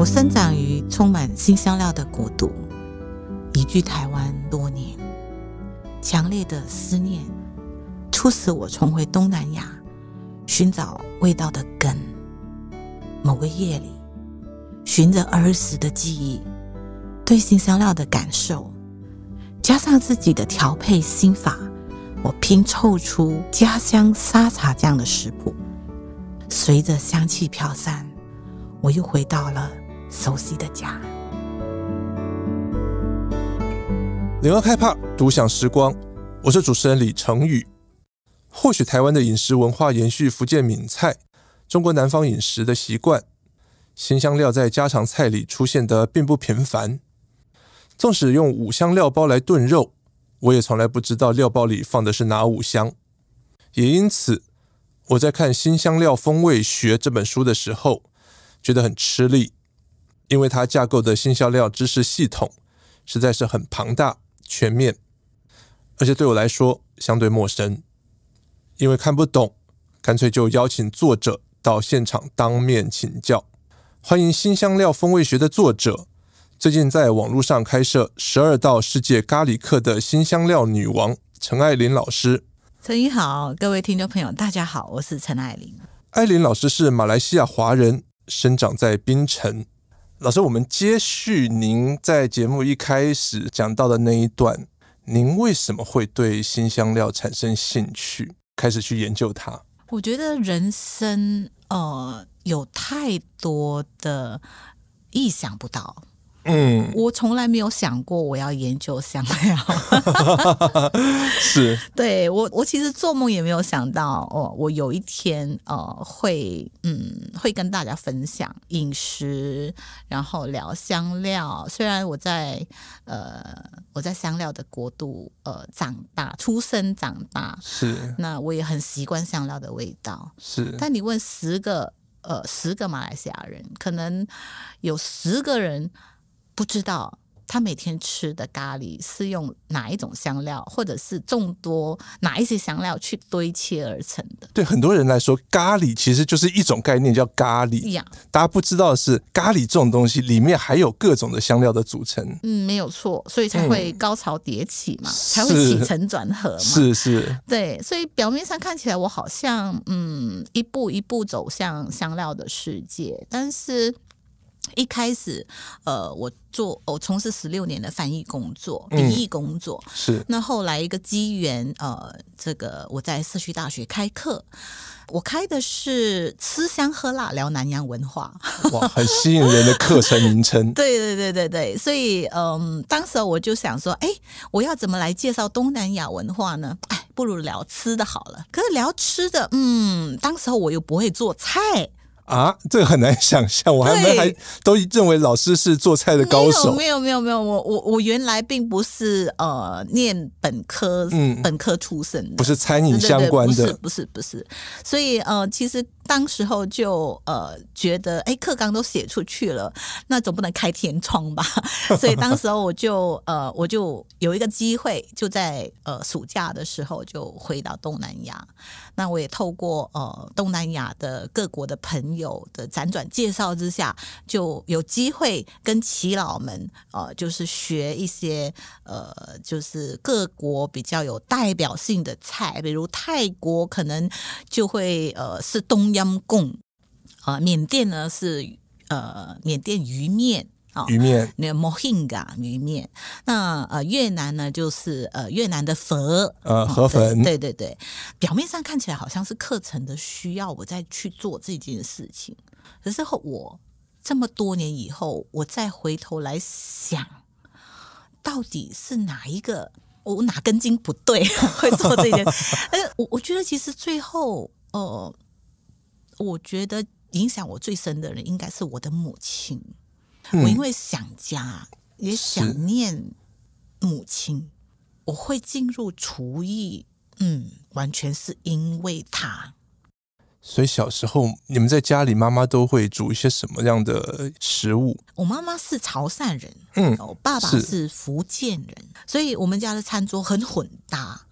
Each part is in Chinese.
我生长于充满新香料的国度，移居台湾多年，强烈的思念促使我重回东南亚寻找味道的根。某个夜里，循着儿时的记忆，对新香料的感受，加上自己的调配心法，我拼凑出家乡沙茶酱的食谱。随着香气飘散，我又回到了。熟悉的家，零二开趴，独享时光。我是主持人李成宇。或许台湾的饮食文化延续福建闽菜、中国南方饮食的习惯，新香料在家常菜里出现的并不频繁。纵使用五香料包来炖肉，我也从来不知道料包里放的是哪五香。也因此，我在看《新香料风味学》这本书的时候，觉得很吃力。因为它架构的新香料知识系统实在是很庞大全面，而且对我来说相对陌生，因为看不懂，干脆就邀请作者到现场当面请教。欢迎《新香料风味学》的作者，最近在网络上开设十二道世界咖喱课的新香料女王陈爱玲老师。陈怡好，各位听众朋友，大家好，我是陈爱玲。爱玲老师是马来西亚华人生长在槟城。老师，我们接续您在节目一开始讲到的那一段，您为什么会对新香料产生兴趣，开始去研究它？我觉得人生呃有太多的意想不到。嗯，我从来没有想过我要研究香料，是 对我我其实做梦也没有想到，哦，我有一天呃会嗯会跟大家分享饮食，然后聊香料。虽然我在呃我在香料的国度呃长大，出生长大是，那我也很习惯香料的味道是。但你问十个呃十个马来西亚人，可能有十个人。不知道他每天吃的咖喱是用哪一种香料，或者是众多哪一些香料去堆砌而成的。对很多人来说，咖喱其实就是一种概念叫咖喱。大家不知道的是，咖喱这种东西里面还有各种的香料的组成。嗯，没有错，所以才会高潮迭起嘛，才会起承转合嘛。是是，对，所以表面上看起来我好像嗯一步一步走向香料的世界，但是。一开始，呃，我做我从事十六年的翻译工作，笔译工作。是。那后来一个机缘，呃，这个我在社区大学开课，我开的是吃香喝辣聊南洋文化，哇，很吸引人的课程名称。对对对对对，所以嗯，当时我就想说，哎，我要怎么来介绍东南亚文化呢？哎，不如聊吃的好了。可是聊吃的，嗯，当时候我又不会做菜。啊，这个很难想象，我还没还都认为老师是做菜的高手。没有没有没有，我我我原来并不是呃念本科，本科出身，的，不是餐饮相关的，不是不是不是，所以呃其实。当时候就呃觉得哎课纲都写出去了，那总不能开天窗吧，所以当时候我就呃我就有一个机会，就在呃暑假的时候就回到东南亚，那我也透过呃东南亚的各国的朋友的辗转介绍之下，就有机会跟耆老们呃就是学一些呃就是各国比较有代表性的菜，比如泰国可能就会呃是东亚。香贡，啊，缅甸呢是呃缅甸鱼面啊，鱼面，那 m o 嘎 i n g 鱼面。那呃越南呢就是呃越南的佛，呃河粉。对对对，表面上看起来好像是课程的需要，我再去做这件事情。可是我这么多年以后，我再回头来想，到底是哪一个我哪根筋不对，会做这件？呃，我我觉得其实最后呃。我觉得影响我最深的人应该是我的母亲。我因为想家，也想念母亲，我会进入厨艺，嗯，完全是因为她。所以小时候你们在家里，妈妈都会煮一些什么样的食物？我妈妈是潮汕人，嗯，我爸爸是福建人，所以我们家的餐桌很混搭。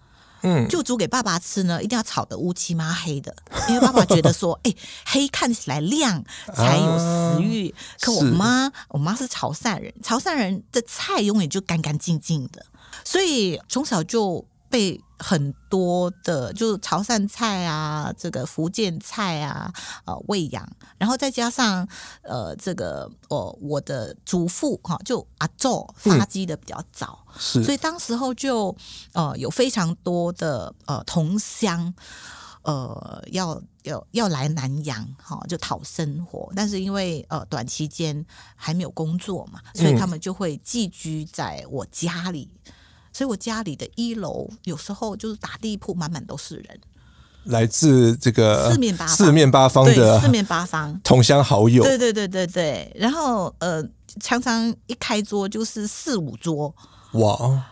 就煮给爸爸吃呢，一定要炒的乌漆抹黑的，因为爸爸觉得说，哎，黑看起来亮才有食欲。可我妈，我妈是潮汕人，潮汕人的菜永远就干干净净的，所以从小就。被很多的，就是潮汕菜啊，这个福建菜啊，呃喂养，然后再加上呃这个哦，我的祖父哈，就阿昼发迹的比较早，是，所以当时候就呃有非常多的呃同乡呃要要要来南洋哈，就讨生活，但是因为呃短期间还没有工作嘛，所以他们就会寄居在我家里。所以，我家里的一楼有时候就是打地铺，满满都是人。来自这个四面八方四面八方的四面八方 同乡好友，对对对对对。然后，呃，常常一开桌就是四五桌。哇！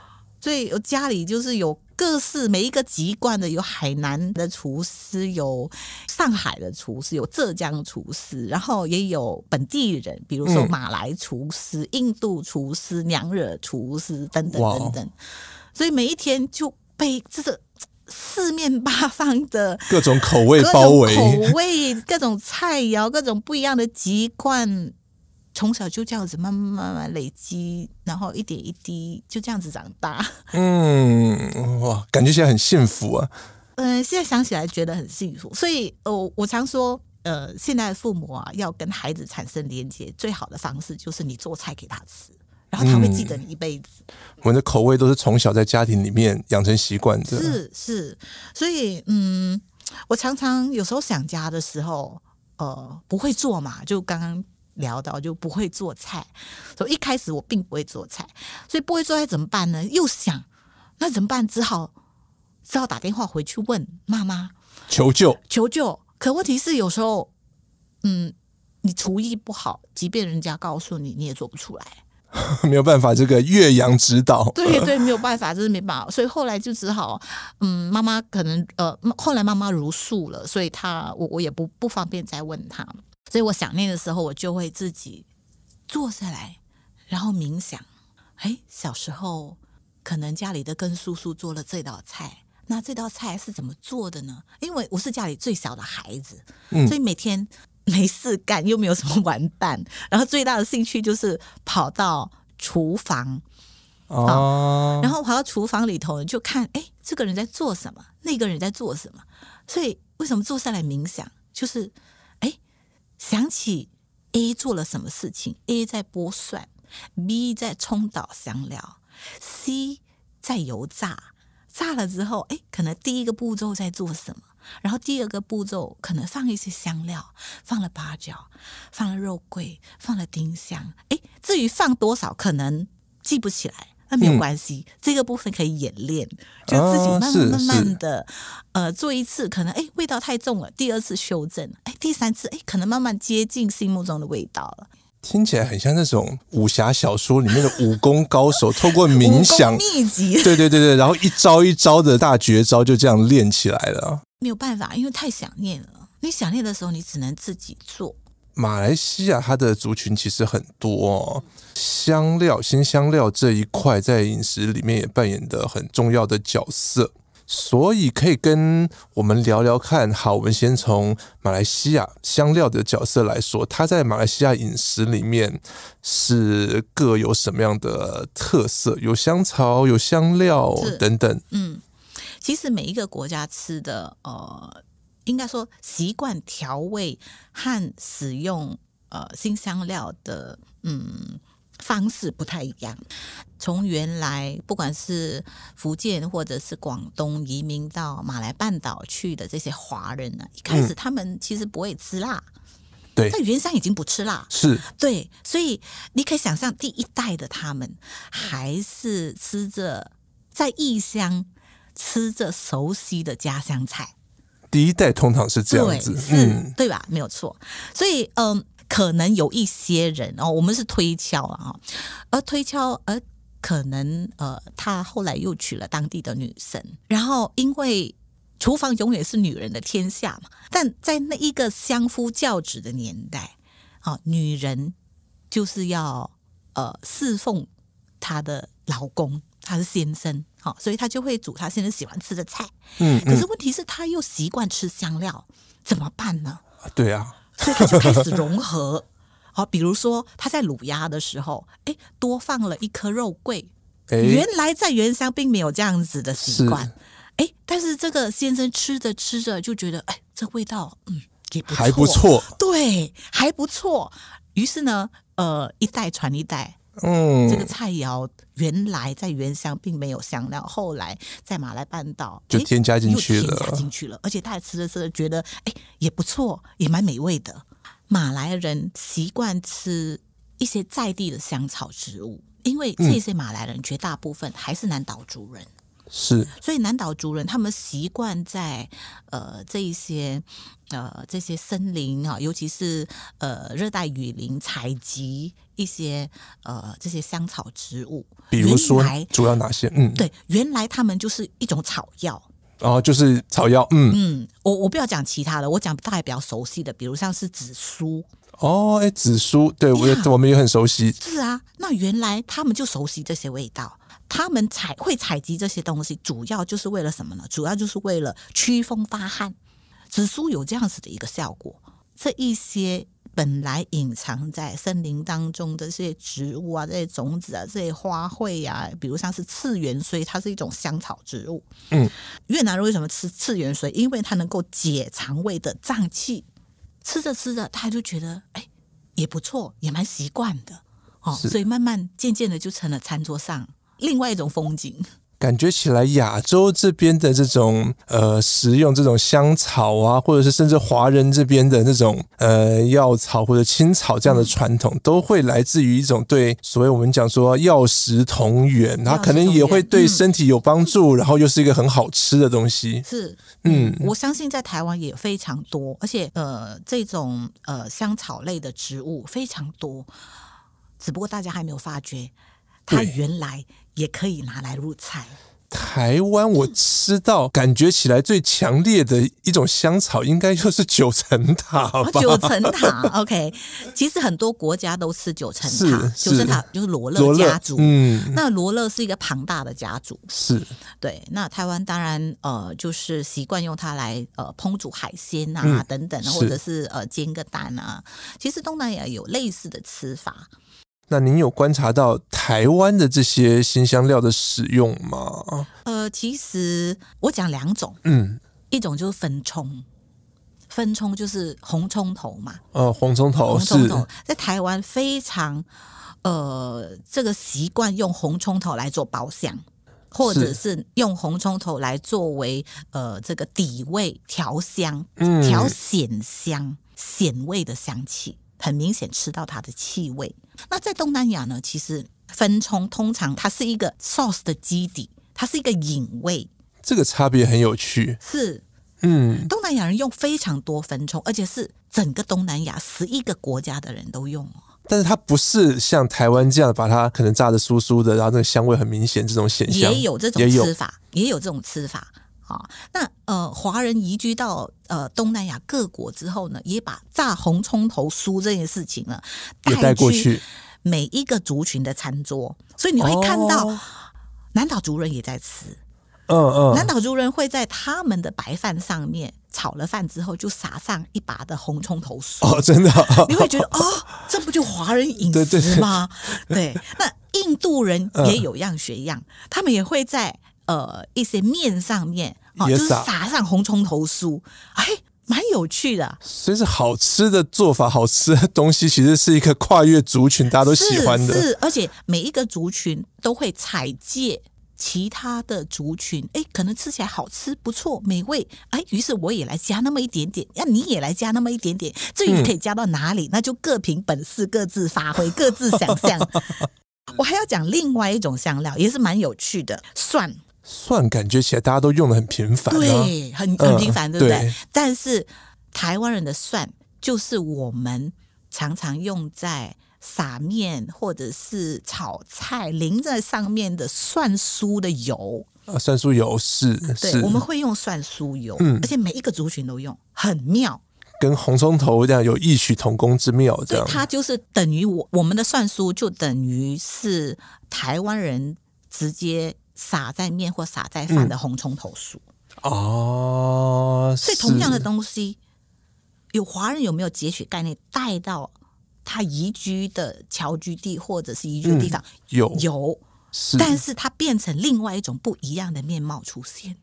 所以我家里就是有。各式每一个籍贯的，有海南的厨师，有上海的厨师，有浙江厨师，然后也有本地人，比如说马来厨师、印度厨师、娘惹厨师等等等等。所以每一天就被这个四面八方的各种口味包围，口味、各种菜肴、各种不一样的籍贯。从小就这样子慢慢慢慢累积，然后一点一滴就这样子长大。嗯，哇，感觉现在很幸福啊。嗯，现在想起来觉得很幸福。所以，哦，我常说，呃，现在的父母啊，要跟孩子产生连接，最好的方式就是你做菜给他吃，然后他会记得你一辈子。我们的口味都是从小在家庭里面养成习惯的。是是，所以，嗯，我常常有时候想家的时候，呃，不会做嘛，就刚刚。聊到就不会做菜，所以一开始我并不会做菜，所以不会做菜怎么办呢？又想那怎么办？只好只好打电话回去问妈妈求救求救。可问题是有时候，嗯，你厨艺不好，即便人家告诉你，你也做不出来，没有办法。这个岳阳指导，对对，没有办法，真是没办法。所以后来就只好，嗯，妈妈可能呃，后来妈妈如素了，所以她我我也不不方便再问她。所以我想念的时候，我就会自己坐下来，然后冥想。哎，小时候可能家里的跟叔叔做了这道菜，那这道菜是怎么做的呢？因为我是家里最小的孩子，嗯，所以每天没事干，又没有什么玩伴，然后最大的兴趣就是跑到厨房哦，然后跑到厨房里头就看，哎，这个人在做什么，那个人在做什么。所以为什么坐下来冥想，就是。想起 A 做了什么事情，A 在剥蒜，B 在冲捣香料，C 在油炸。炸了之后，哎，可能第一个步骤在做什么？然后第二个步骤可能放一些香料，放了八角，放了肉桂，放了丁香。哎，至于放多少，可能记不起来。那没有关系，这个部分可以演练，就自己慢慢慢慢的，呃，做一次可能哎味道太重了，第二次修正，哎，第三次哎可能慢慢接近心目中的味道了。听起来很像那种武侠小说里面的武功高手，透过冥想秘籍，对对对对，然后一招一招的大绝招就这样练起来了。没有办法，因为太想念了，你想念的时候，你只能自己做。马来西亚它的族群其实很多，香料、新香料这一块在饮食里面也扮演的很重要的角色，所以可以跟我们聊聊看。好，我们先从马来西亚香料的角色来说，它在马来西亚饮食里面是各有什么样的特色？有香草、有香料等等。嗯，其实每一个国家吃的呃。应该说，习惯调味和使用呃新香料的嗯方式不太一样。从原来不管是福建或者是广东移民到马来半岛去的这些华人呢，一开始他们其实不会吃辣，对，在原乡已经不吃辣，是对，所以你可以想象，第一代的他们还是吃着在异乡吃着熟悉的家乡菜。第一代通常是这样子，嗯，对吧？没有错，所以嗯，可能有一些人哦，我们是推敲啊，而推敲，而可能呃，他后来又娶了当地的女生，然后因为厨房永远是女人的天下嘛，但在那一个相夫教子的年代啊，女人就是要呃侍奉她的老公。他是先生，好，所以他就会煮他先生喜欢吃的菜。嗯，可是问题是他又习惯吃香料，怎么办呢？对啊，所以他就开始融合。好，比如说他在卤鸭的时候，哎，多放了一颗肉桂。原来在原乡并没有这样子的习惯。哎，但是这个先生吃着吃着就觉得，哎，这味道嗯也不错，还不错，对，还不错。于是呢，呃，一代传一代。嗯，这个菜肴原来在原乡并没有香料，后来在马来半岛就添加进去了，添加进去了。而且大家吃着吃着觉得，哎，也不错，也蛮美味的。马来人习惯吃一些在地的香草植物，因为这些马来人绝大部分还是南岛族人，是，所以南岛族人他们习惯在呃这一些。呃，这些森林啊，尤其是呃热带雨林，采集一些呃这些香草植物。比如说，主要哪些？嗯，对，原来他们就是一种草药。哦，就是草药，嗯嗯，我我不要讲其他的，我讲大家比较熟悉的，比如像是紫苏。哦，哎，紫苏，对我也我们也很熟悉。是啊，那原来他们就熟悉这些味道，他们采会采集这些东西，主要就是为了什么呢？主要就是为了驱风发汗。紫苏有这样子的一个效果，这一些本来隐藏在森林当中的这些植物啊，这些种子啊，这些花卉呀，比如像是次元荽，它是一种香草植物。嗯，越南人为什么吃次元荽？因为它能够解肠胃的胀气，吃着吃着他就觉得哎也不错，也蛮习惯的哦，所以慢慢渐渐的就成了餐桌上另外一种风景。感觉起来，亚洲这边的这种呃食用这种香草啊，或者是甚至华人这边的那种呃药草或者青草这样的传统，都会来自于一种对所谓我们讲说药食同源，它可能也会对身体有帮助，然后又是一个很好吃的东西。是，嗯，我相信在台湾也非常多，而且呃这种呃香草类的植物非常多，只不过大家还没有发觉。它原来也可以拿来入菜。台湾我吃到感觉起来最强烈的一种香草，应该就是九层塔。九层塔，OK。其实很多国家都吃九层塔，九层塔就是罗勒家族。嗯，那罗勒是一个庞大的家族。是，对。那台湾当然，呃，就是习惯用它来呃烹煮海鲜啊等等，或者是呃煎个蛋啊。其实东南亚有类似的吃法。那您有观察到台湾的这些新香料的使用吗？呃，其实我讲两种，嗯，一种就是粉冲，粉冲就是红葱头嘛，呃，红葱头，红葱头在台湾非常，呃，这个习惯用红葱头来做包香，或者是用红葱头来作为呃这个底味调香，调鲜香、鲜味的香气，很明显吃到它的气味。那在东南亚呢？其实，分葱通常它是一个 sauce 的基底，它是一个引味。这个差别很有趣。是，嗯，东南亚人用非常多分葱，而且是整个东南亚十一个国家的人都用哦。但是它不是像台湾这样把它可能炸的酥酥的，然后那个香味很明显这种现象。也有这种吃法，也有这种吃法。啊，那呃，华人移居到呃东南亚各国之后呢，也把炸红葱头酥这件事情呢带过去每一个族群的餐桌，所以你会看到南岛族人也在吃，嗯嗯，南岛族人会在他们的白饭上面炒了饭之后就撒上一把的红葱头酥，哦，真的，你会觉得啊，这不就华人饮食吗？对，那印度人也有样学样，他们也会在。呃，一些面上面啊，就是撒上红葱头酥，哎，蛮有趣的。所以，是好吃的做法，好吃的东西其实是一个跨越族群，大家都喜欢的。是，而且每一个族群都会采借其他的族群，哎，可能吃起来好吃不错美味，哎，于是我也来加那么一点点，让你也来加那么一点点。至于可以加到哪里，那就各凭本事，各自发挥，各自想象。我还要讲另外一种香料，也是蛮有趣的，蒜。蒜感觉起来大家都用的很频繁，对，很很频繁，对不对？但是台湾人的蒜就是我们常常用在撒面或者是炒菜淋在上面的蒜酥的油啊，蒜酥油是，对，我们会用蒜酥油，嗯，而且每一个族群都用，很妙，跟红葱头这样有异曲同工之妙，这样，它就是等于我我们的蒜酥就等于是台湾人直接。撒在面或撒在饭的红葱头薯啊，所以同样的东西，有华人有没有截取概念带到他移居的侨居地或者是移居的地方？有有，但是它变成另外一种不一样的面貌出现。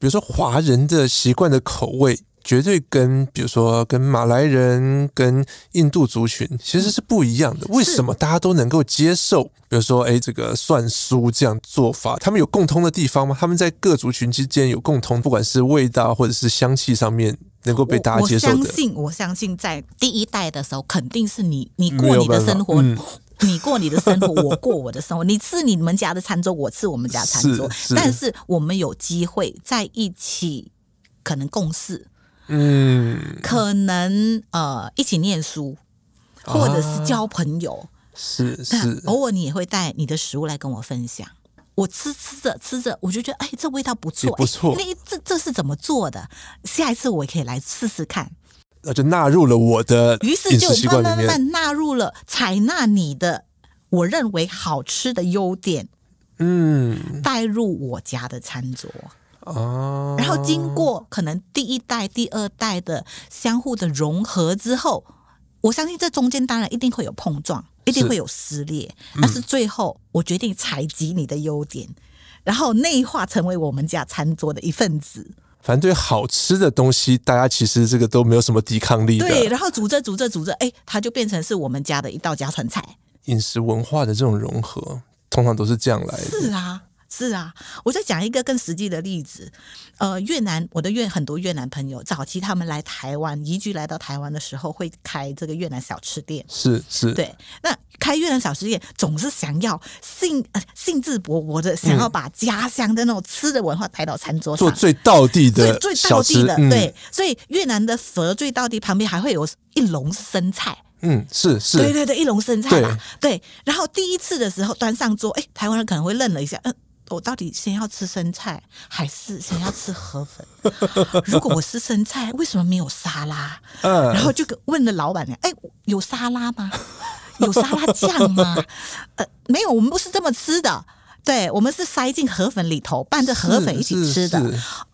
比如说华人的习惯的口味。绝对跟比如说跟马来人、跟印度族群其实是不一样的。为什么大家都能够接受？比如说，哎，这个算数这样做法，他们有共通的地方吗？他们在各族群之间有共通，不管是味道或者是香气上面，能够被大家接受。我相信，我相信在第一代的时候，肯定是你你过你的生活，你过你的生活，我过我的生活。你吃你们家的餐桌，我吃我们家餐桌，但是我们有机会在一起，可能共事。嗯，可能呃一起念书，或者是交朋友，是是，偶尔你也会带你的食物来跟我分享。我吃吃着吃着，我就觉得哎，这味道不错，不错。那这这是怎么做的？下一次我也可以来试试看。那就纳入了我的于是就慢慢慢纳入了，采纳你的我认为好吃的优点。嗯，带入我家的餐桌。哦，然后经过可能第一代、第二代的相互的融合之后，我相信这中间当然一定会有碰撞，一定会有撕裂。但是最后，我决定采集你的优点，然后内化成为我们家餐桌的一份子。反正对好吃的东西，大家其实这个都没有什么抵抗力。对，然后煮着煮着煮着，哎，它就变成是我们家的一道家传菜。饮食文化的这种融合，通常都是这样来的。是啊。是啊，我再讲一个更实际的例子，呃，越南我的越很多越南朋友早期他们来台湾移居来到台湾的时候，会开这个越南小吃店。是是，对。那开越南小吃店总是想要兴兴致勃勃的，想要把家乡的那种吃的文化带到餐桌上，做最道地的最道地的。对。所以越南的蛇最道地旁边还会有一笼生菜。嗯，是是。对对对，一笼生菜。对。然后第一次的时候端上桌，哎，台湾人可能会愣了一下，嗯。我到底先要吃生菜还是先要吃河粉？如果我吃生菜，为什么没有沙拉？然后就问了老板娘：“哎，有沙拉吗？有沙拉酱吗？”呃，没有，我们不是这么吃的。对，我们是塞进河粉里头，拌着河粉一起吃的。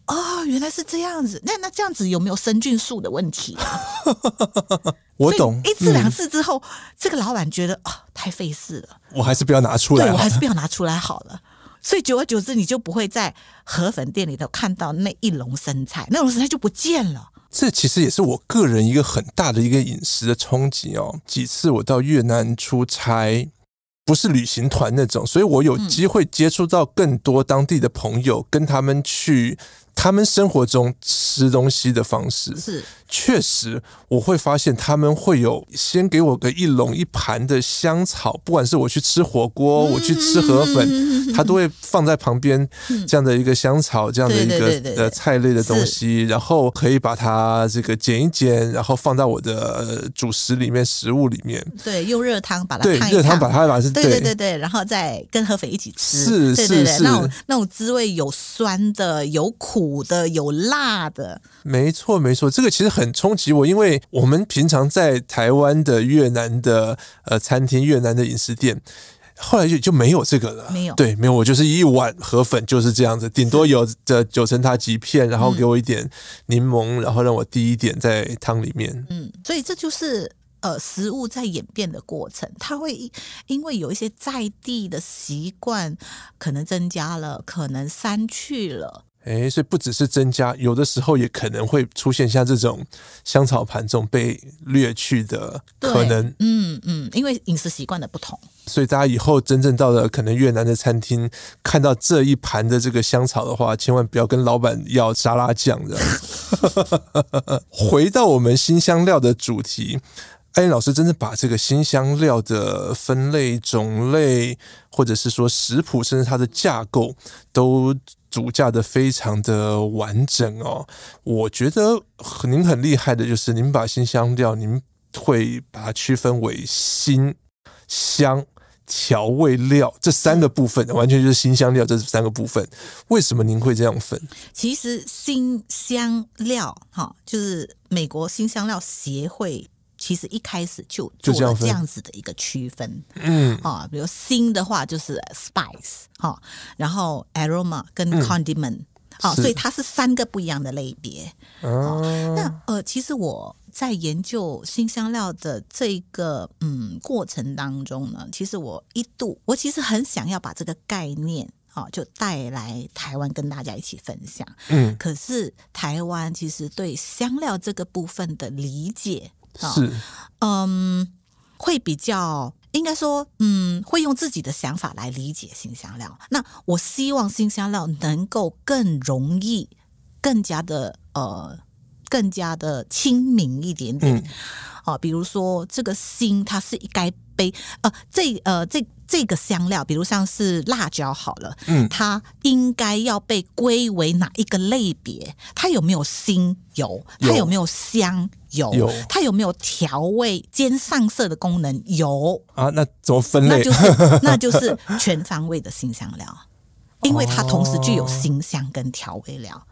哦，原来是这样子。那那这样子有没有生菌素的问题？我懂。一次两次之后，这个老板觉得啊，太费事了。我还是不要拿出来。对我还是不要拿出来好了。所以久而久之，你就不会在河粉店里头看到那一笼生菜，那笼生菜就不见了。这其实也是我个人一个很大的一个饮食的冲击哦。几次我到越南出差，不是旅行团那种，所以我有机会接触到更多当地的朋友，跟他们去他们生活中吃东西的方式是。确实，我会发现他们会有先给我个一笼一盘的香草，不管是我去吃火锅，我去吃河粉，他都会放在旁边这样的一个香草，这样的一个呃菜类的东西，然后可以把它这个剪一剪，然后放在我的主食里面，食物里面，对，用热汤把它对热汤把它把是对对对对，然后再跟河粉一起吃，是是是，那种那种滋味有酸的，有苦的，有辣的，没错没错，这个其实。很冲击我，因为我们平常在台湾的越南的呃餐厅、越南的饮食店，后来就就没有这个了，没有对，没有。我就是一碗河粉就是这样子，顶多有的九层塔几片，然后给我一点柠檬，然后让我滴一点在汤里面。嗯，所以这就是呃食物在演变的过程，它会因为有一些在地的习惯，可能增加了，可能删去了。哎，所以不只是增加，有的时候也可能会出现像这种香草盘这种被掠去的可能。嗯嗯，因为饮食习惯的不同，所以大家以后真正到了可能越南的餐厅，看到这一盘的这个香草的话，千万不要跟老板要沙拉酱的。回到我们新香料的主题，艾老师真的把这个新香料的分类、种类，或者是说食谱，甚至它的架构都。主驾的非常的完整哦，我觉得您很厉害的，就是您把新香料，您会把它区分为新香调味料这三个部分，完全就是新香料这三个部分。为什么您会这样分？其实新香料哈，就是美国新香料协会。其实一开始就做了这样子的一个区分，嗯啊，比如新的话就是 spice 哈，然后 aroma 跟 condiment 啊，所以它是三个不一样的类别。哦，那呃，其实我在研究新香料的这个嗯过程当中呢，其实我一度我其实很想要把这个概念啊，就带来台湾跟大家一起分享，嗯，可是台湾其实对香料这个部分的理解。是，嗯，会比较应该说，嗯，会用自己的想法来理解新香料。那我希望新香料能够更容易、更加的呃、更加的亲民一点点。哦，比如说这个心，它是应该被呃，这呃这这个香料，比如像是辣椒好了，嗯，它应该要被归为哪一个类别？它有没有辛油？它有没有香？有，它有没有调味兼上色的功能？有啊，那怎么分呢？那就是 那就是全方位的新香料，因为它同时具有新香跟调味料。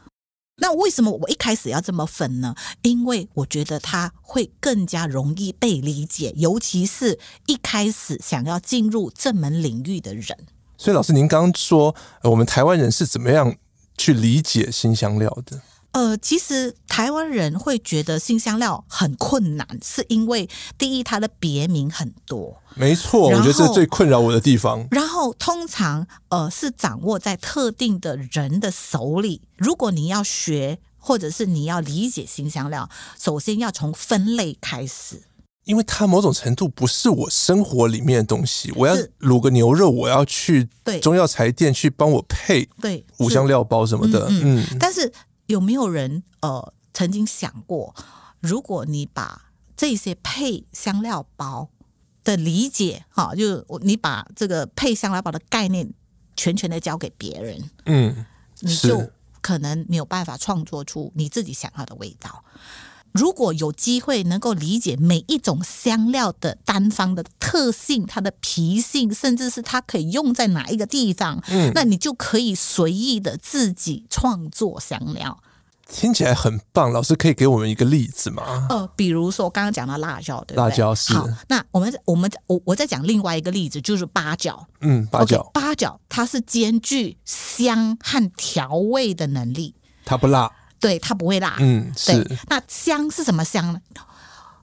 那为什么我一开始要这么分呢？因为我觉得它会更加容易被理解，尤其是一开始想要进入这门领域的人。所以老师，您刚刚说我们台湾人是怎么样去理解新香料的？呃，其实台湾人会觉得新香料很困难，是因为第一，它的别名很多。没错，我觉得这是最困扰我的地方。然后，通常呃是掌握在特定的人的手里。如果你要学，或者是你要理解新香料，首先要从分类开始，因为它某种程度不是我生活里面的东西。我要卤个牛肉，我要去中药材店去帮我配对五香料包什么的。嗯，但是。有没有人呃曾经想过，如果你把这些配香料包的理解，哈，就是你把这个配香料包的概念全权的交给别人，嗯，你就可能没有办法创作出你自己想要的味道。如果有机会能够理解每一种香料的单方的特性、它的脾性，甚至是它可以用在哪一个地方，嗯，那你就可以随意的自己创作香料。听起来很棒，老师可以给我们一个例子吗？呃，比如说刚刚讲到辣椒，对不对？辣椒是。好，那我们我们我我再讲另外一个例子，就是八角。嗯，八角。八角它是兼具香和调味的能力。它不辣。对它不会辣，嗯，对。那香是什么香？呢？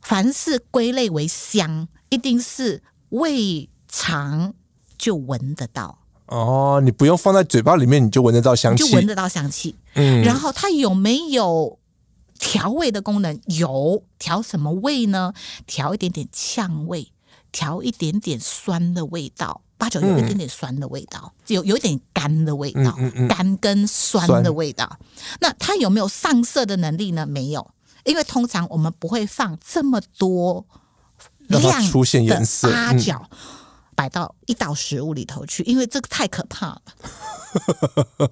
凡是归类为香，一定是味尝就闻得到。哦，你不用放在嘴巴里面，你就闻得到香气，就闻得到香气。嗯，然后它有没有调味的功能？有调什么味呢？调一点点呛味，调一点点酸的味道。八角有一点点酸的味道，有有点干的味道，干跟酸的味道。那它有没有上色的能力呢？没有，因为通常我们不会放这么多量出现颜色八角摆到一道食物里头去，因为这个太可怕了。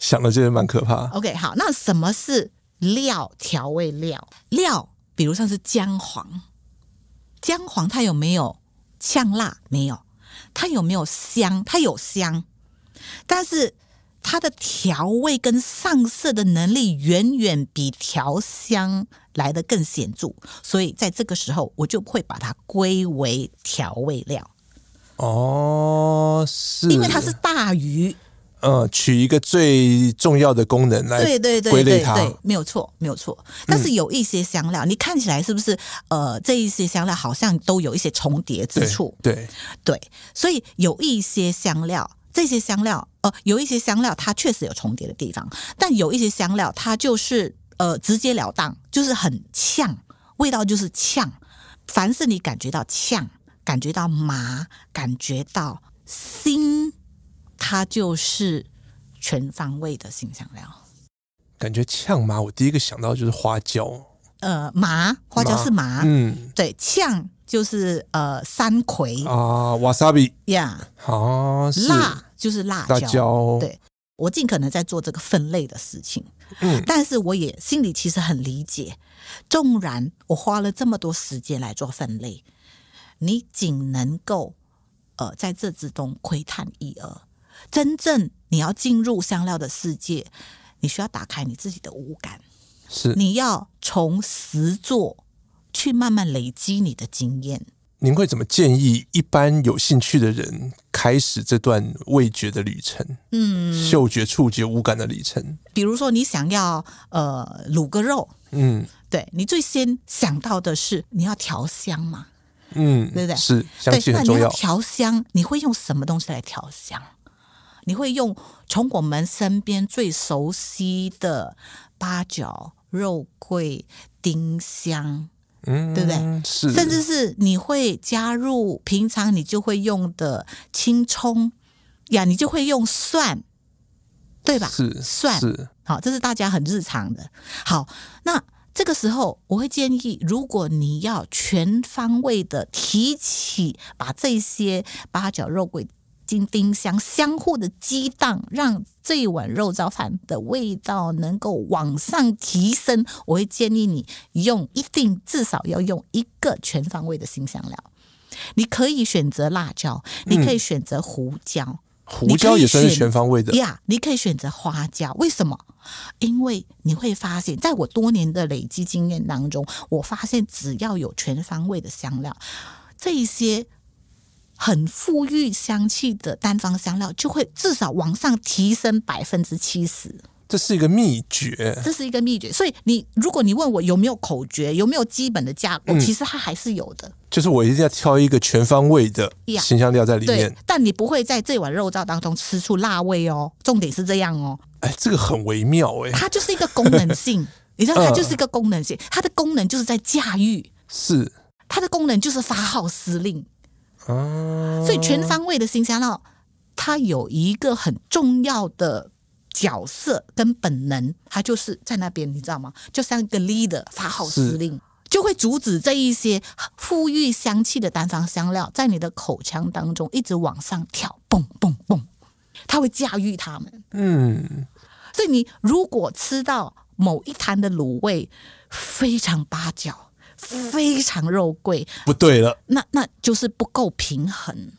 想的这些蛮可怕。OK，好，那什么是料调味料料？比如像是姜黄，姜黄它有没有呛辣？没有。它有没有香？它有香，但是它的调味跟上色的能力远远比调香来的更显著，所以在这个时候，我就会把它归为调味料。哦，是。因为它是大鱼。呃，取一个最重要的功能来对对对归类它，没有错没有错。但是有一些香料，你看起来是不是呃，这一些香料好像都有一些重叠之处？对对，所以有一些香料，这些香料呃，有一些香料它确实有重叠的地方，但有一些香料它就是呃直截了当，就是很呛，味道就是呛。凡是你感觉到呛，感觉到麻，感觉到腥。它就是全方位的新香料，感觉呛麻，我第一个想到就是花椒，呃，麻花椒是麻，嗯，对，呛就是呃三葵啊，瓦萨比呀，好辣就是辣椒，对，我尽可能在做这个分类的事情，嗯，但是我也心里其实很理解，纵然我花了这么多时间来做分类，你仅能够呃在这之中窥探一二，真正你要进入香料的世界，你需要打开你自己的五感。是，你要从实做去慢慢累积你的经验。您会怎么建议一般有兴趣的人开始这段味觉的旅程？嗯，嗅觉、触觉、五感的旅程。比如说，你想要呃卤个肉，嗯，对你最先想到的是你要调香嘛？嗯，对不对？是，对，那你要调香，你会用什么东西来调香？你会用从我们身边最熟悉的八角、肉桂、丁香，嗯，对不对？是，甚至是你会加入平常你就会用的青葱呀，你就会用蒜，对吧？是蒜，是好，这是大家很日常的。好，那这个时候我会建议，如果你要全方位的提起，把这些八角、肉桂。金丁香相互的激荡，让这一碗肉燥饭的味道能够往上提升。我会建议你用一定至少要用一个全方位的新香料。你可以选择辣椒，你可以选择胡椒，胡椒也是全方位的呀。你可以选择花椒，为什么？因为你会发现在我多年的累积经验当中，我发现只要有全方位的香料，这一些。很富裕香气的单方香料就会至少往上提升百分之七十，这是一个秘诀。这是一个秘诀。所以你如果你问我有没有口诀，有没有基本的架构，其实它还是有的。就是我一定要挑一个全方位的新香料在里面，但你不会在这碗肉燥当中吃出辣味哦。重点是这样哦。哎，这个很微妙哎，它就是一个功能性，你知道，它就是一个功能性，它的功能就是在驾驭，是它的功能就是发号施令。哦，所以全方位的新香料，它有一个很重要的角色跟本能，它就是在那边，你知道吗？就像个 leader 发号施令，就会阻止这一些馥郁香气的单方香料在你的口腔当中一直往上跳，蹦蹦蹦，它会驾驭它们。嗯，所以你如果吃到某一摊的卤味非常八角。非常肉桂不对了，那那就是不够平衡。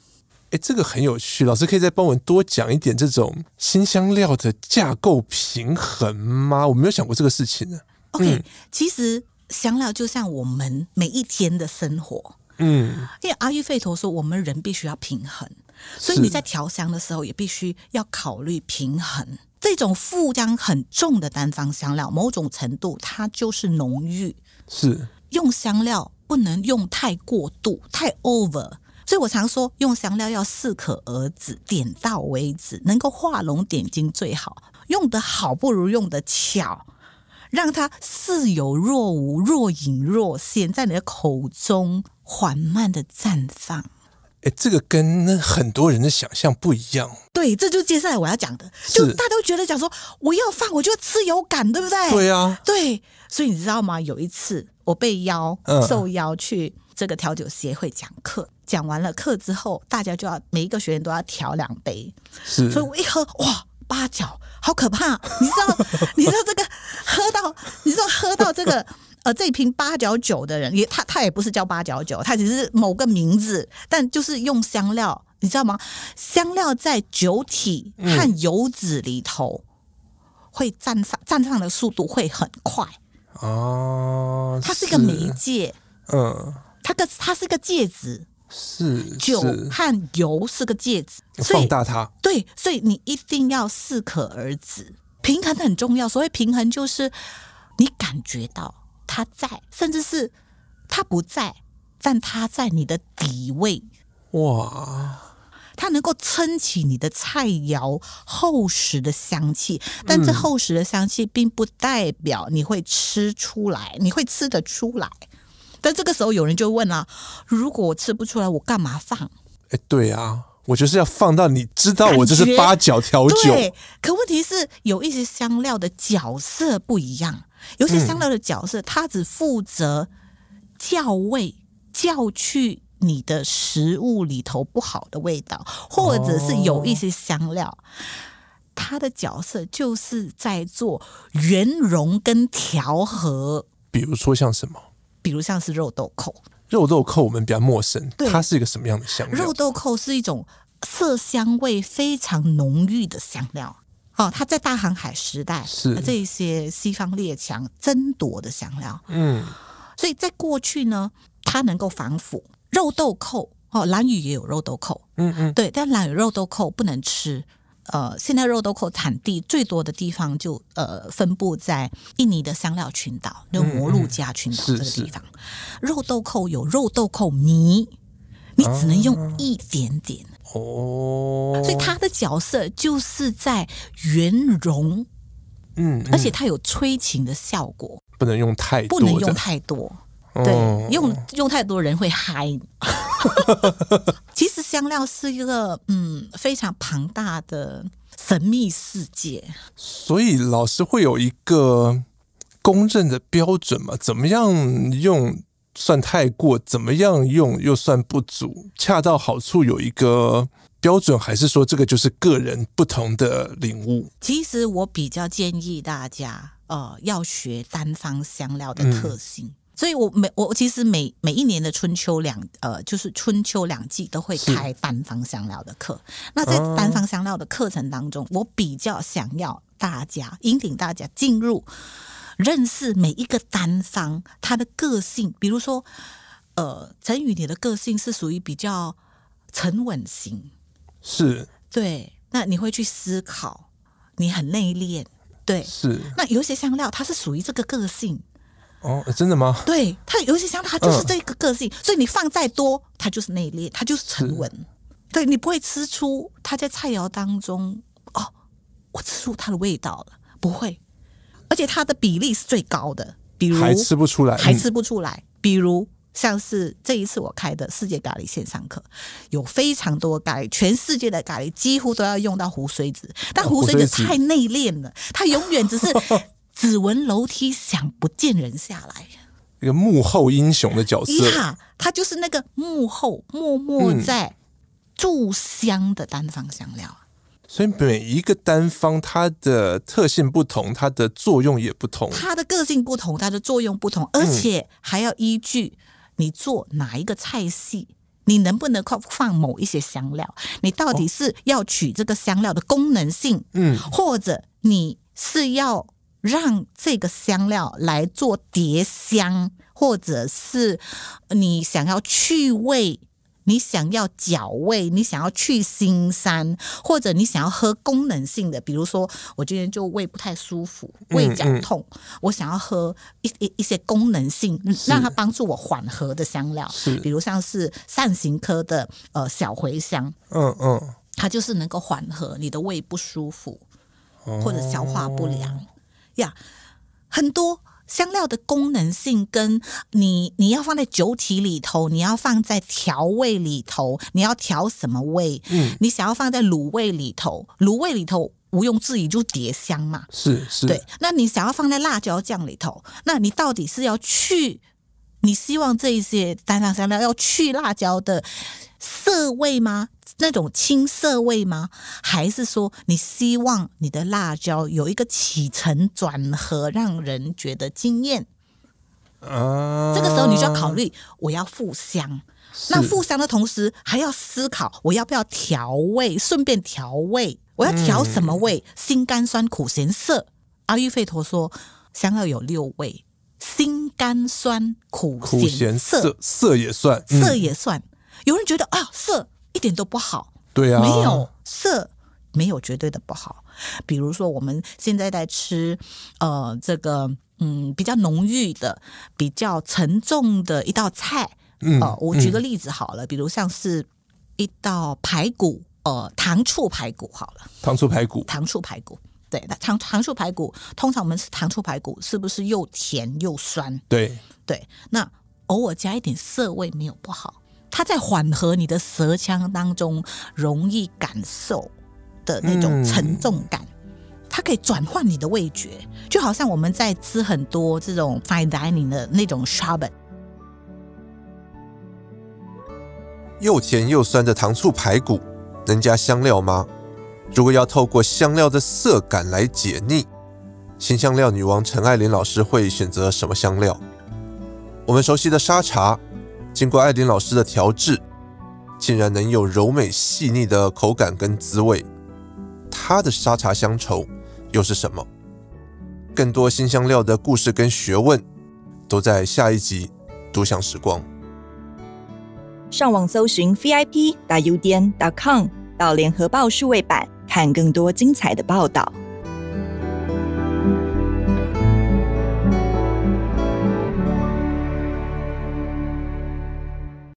哎，这个很有趣，老师可以再帮我多讲一点这种新香料的架构平衡吗？我没有想过这个事情呢。OK，其实香料就像我们每一天的生活，嗯，因为阿育吠陀说我们人必须要平衡，所以你在调香的时候也必须要考虑平衡。这种富担很重的单方香料，某种程度它就是浓郁，是。用香料不能用太过度，太 over。所以我常说，用香料要适可而止，点到为止，能够画龙点睛最好。用得好不如用得巧，让它似有若无，若隐若现，在你的口中缓慢的绽放。哎，这个跟很多人的想象不一样。对，这就是接下来我要讲的。就大家都觉得讲说我要饭，我就要吃有感，对不对？对啊，对。所以你知道吗？有一次我被邀受邀去这个调酒协会讲课，讲完了课之后，大家就要每一个学员都要调两杯。是。所以我一喝，哇，八角好可怕！你知道，你知道这个喝到，你知道喝到这个。呃，这瓶八角酒的人也，他他也不是叫八角酒，他只是某个名字，但就是用香料，你知道吗？香料在酒体和油脂里头会绽上，绽上的速度会很快哦。它是一个媒介，嗯，它个它是个介质，是酒和油是个介质，放大它，对，所以你一定要适可而止，平衡很重要。所谓平衡就是你感觉到。他在，甚至是他不在，但他在你的底味哇，他能够撑起你的菜肴厚实的香气。但这厚实的香气，并不代表你会吃出来，你会吃得出来。但这个时候，有人就问了：如果我吃不出来，我干嘛放？哎，对啊，我就是要放到你知道我这是八角调酒。对，可问题是有一些香料的角色不一样。有些香料的角色，它只负责叫味、叫去你的食物里头不好的味道，或者是有一些香料，它的角色就是在做圆融跟调和。比如说像什么？比如像是肉豆蔻。肉豆蔻我们比较陌生，它是一个什么样的香料？肉豆蔻是一种色香味非常浓郁的香料。哦，他在大航海时代，是这些西方列强争夺的香料。嗯，所以在过去呢，它能够防腐。肉豆蔻哦，蓝雨也有肉豆蔻。嗯嗯，对，但蓝雨肉豆蔻不能吃。呃，现在肉豆蔻产地最多的地方就呃分布在印尼的香料群岛，就摩鹿加群岛这个地方。肉豆蔻有肉豆蔻泥，你只能用一点点。哦，所以他的角色就是在圆融，嗯，而且它有催情的效果，不能用太不能用太多，对，用用太多人会嗨。其实香料是一个嗯非常庞大的神秘世界，所以老师会有一个公认的标准嘛？怎么样用？算太过，怎么样用又算不足，恰到好处有一个标准，还是说这个就是个人不同的领悟？其实我比较建议大家，呃，要学单方香料的特性。所以，我每我其实每每一年的春秋两，呃，就是春秋两季都会开单方香料的课。那在单方香料的课程当中，我比较想要大家引领大家进入。认识每一个单方，它的个性，比如说，呃，陈宇，你的个性是属于比较沉稳型，是，对。那你会去思考，你很内敛，对，是。那有些香料，它是属于这个个性，哦，真的吗？对，它有些香料就是这个个性，所以你放再多，它就是内敛，它就是沉稳，对，你不会吃出它在菜肴当中哦，我吃出它的味道了，不会。而且它的比例是最高的，比如还吃不出来，还吃不出来。比如像是这一次我开的世界咖喱线上课，有非常多咖喱，全世界的咖喱几乎都要用到胡水子，但胡水子太内敛了，它永远只是 指纹楼梯响不见人下来，一个幕后英雄的角色。呀，他就是那个幕后默默在注香的单方香料所以每一个单方它的特性不同，它的作用也不同。它的个性不同，它的作用不同，而且还要依据你做哪一个菜系，你能不能靠放某一些香料？你到底是要取这个香料的功能性，嗯，或者你是要让这个香料来做叠香，或者是你想要去味。你想要脚胃，你想要去腥膻，或者你想要喝功能性的，比如说我今天就胃不太舒服，胃绞痛，我想要喝一一一些功能性，让它帮助我缓和的香料，比如像是善行科的呃小茴香，嗯嗯，它就是能够缓和你的胃不舒服或者消化不良呀，很多。香料的功能性，跟你你要放在酒体里头，你要放在调味里头，你要调什么味？嗯，你想要放在卤味里头，卤味里头毋庸置疑就叠香嘛。是是。对，那你想要放在辣椒酱里头，那你到底是要去？你希望这一些单上香料要去辣椒的涩味吗？那种青涩味吗？还是说你希望你的辣椒有一个起承转合，让人觉得惊艳？啊，这个时候你就要考虑，我要复香。那复香的同时，还要思考我要不要调味，顺便调味，我要调什么味？辛甘酸苦咸涩。阿育吠陀说香料有六味：辛、甘、酸、苦、咸、涩。涩也算，涩也算。有人觉得啊，涩。一点都不好，对呀，没有色，没有绝对的不好。比如说，我们现在在吃，呃，这个嗯，比较浓郁的、比较沉重的一道菜。嗯，我举个例子好了，比如像是一道排骨，呃，糖醋排骨好了，糖醋排骨，糖醋排骨，对，那糖糖醋排骨，通常我们吃糖醋排骨，是不是又甜又酸？对，对，那偶尔加一点色味，没有不好。它在缓和你的舌腔当中容易感受的那种沉重感，它可以转换你的味觉，就好像我们在吃很多这种 dining 的那种沙 n 又甜又酸的糖醋排骨，能加香料吗？如果要透过香料的色感来解腻，新香料女王陈爱玲老师会选择什么香料？我们熟悉的沙茶。经过艾琳老师的调制，竟然能有柔美细腻的口感跟滋味。它的沙茶香愁又是什么？更多新香料的故事跟学问，都在下一集《独享时光》。上网搜寻 VIP 大 U 店 .com 到联合报数位版，看更多精彩的报道。